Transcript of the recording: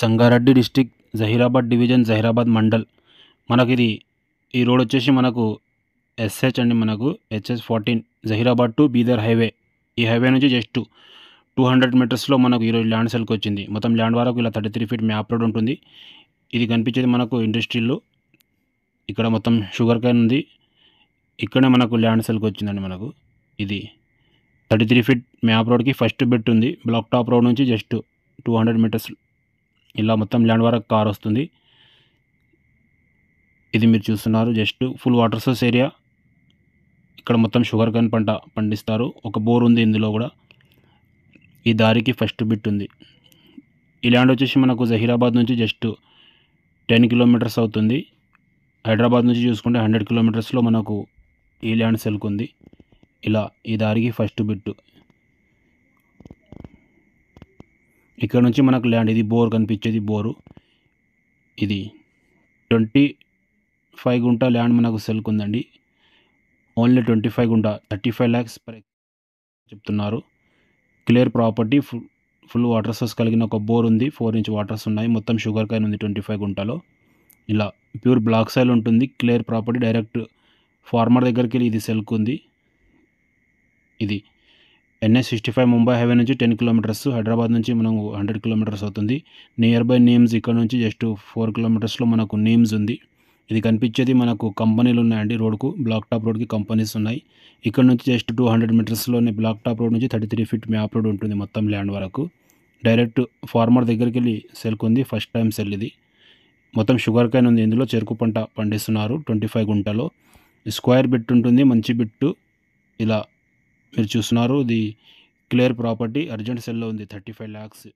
Sangareddy district Zaheerabad division Zaheerabad mandal మనకి ఇది ఈ రోడ్ వచ్చేసి మనకు ఎస్హెచ్ అండి మనకు HS fourteen Zaheerabad to Bidar highway ఈ హైవే నుంచి జస్ట్ టూ హండ్రెడ్ మీటర్స్లో మనకు ఈరోజు ల్యాండ్ సెల్కి వచ్చింది మొత్తం ల్యాండ్ వరకు ఇలా thirty three feet map road ఉంటుంది ఇది కనిపించేది మనకు ఇండస్ట్రీలో ఇక్కడ మొత్తం షుగర్ కెన్ ఉంది ఇక్కడే మనకు ల్యాండ్ సెల్కి వచ్చిందండి మనకు ఇది థర్టీ త్రీ ఫీట్ మ్యాప్ రోడ్కి ఫస్ట్ బెట్ ఉంది బ్లాక్ టాప్ రోడ్ నుంచి జస్ట్ టూ హండ్రెడ్ మీటర్స్ ఇలా మొత్తం ల్యాండ్ వరకు కార్ వస్తుంది ఇది మీరు చూస్తున్నారు just full water source area ఇక్కడ మొత్తం షుగర్ కన్ పంట పండిస్తారు ఒక బోర్ ఉంది ఇందులో కూడా ఈ దారికి ఫస్ట్ బిట్ ఉంది ఈ ల్యాండ్ వచ్చేసి మనకు జహీరాబాద్ నుంచి జస్ట్ టెన్ కిలోమీటర్స్ అవుతుంది హైదరాబాద్ నుంచి చూసుకుంటే హండ్రెడ్ కిలోమీటర్స్లో మనకు ఈ ల్యాండ్ సెల్కుంది ఇలా ఈ దారికి ఫస్ట్ బిట్టు ఇక్కడ నుంచి మనకు ల్యాండ్ ఇది బోర్ కనిపించేది బోరు ఇది ట్వంటీ ఫైవ్ గుంట ల్యాండ్ మనకు సెల్కు ఉందండి ఓన్లీ ట్వంటీ ఫైవ్ గుంట థర్టీ ఫైవ్ ల్యాక్స్ పర్ చెప్తున్నారు clear property full full water source కలిగిన ఒక బోర్ ఉంది ఫోర్ ఇంచ్ వాటర్స్ ఉన్నాయి మొత్తం షుగర్ కాయన్ ఉంది ట్వంటీ ఫైవ్ గుంటలో ఇలా ప్యూర్ బ్లాక్ సైల్ ఉంటుంది క్లియర్ ప్రాపర్టీ డైరెక్ట్ ఫార్మర్ దగ్గరికి వెళ్ళి ఇది సెల్కు ఉంది ఇది NS sixty five Mumbai highway నుంచి టెన్ కిలోమీటర్స్ హైదరాబాద్ నుంచి మనకు హండ్రెడ్ కిలోమీటర్స్ అవుతుంది నియర్ బై నేమ్స్ ఇక్కడ నుంచి జస్ట్ ఫోర్ కిలోమీటర్స్లో మనకు నేమ్స్ ఉంది ఇది కనిపించేది మనకు కంపెనీలు ఉన్నాయండి రోడ్కు బ్లాక్ టాప్ రోడ్కి కంపెనీస్ ఉన్నాయి ఇక్కడ నుంచి జస్ట్ టూ హండ్రెడ్ మీటర్స్లోనే బ్లాక్ టాప్ రోడ్ నుంచి thirty three feet map road ఉంటుంది మొత్తం ల్యాండ్ వరకు డైరెక్ట్ ఫార్మర్ దగ్గరికి వెళ్ళి సెల్కు ఉంది ఫస్ట్ టైం సెల్ ఇది మొత్తం షుగర్ కైన్ ఉంది ఇందులో చెరుకు పంట పండిస్తున్నారు ట్వంటీ ఫైవ్ గుంటలో స్క్వేర్ బిట్ ఉంటుంది మంచి బిట్టు ఇలా మీరు చూస్తున్నారు ఇది క్లియర్ ప్రాపర్టీ అర్జెంట్ సెల్లో ఉంది థర్టీ ఫైవ్ ల్యాక్స్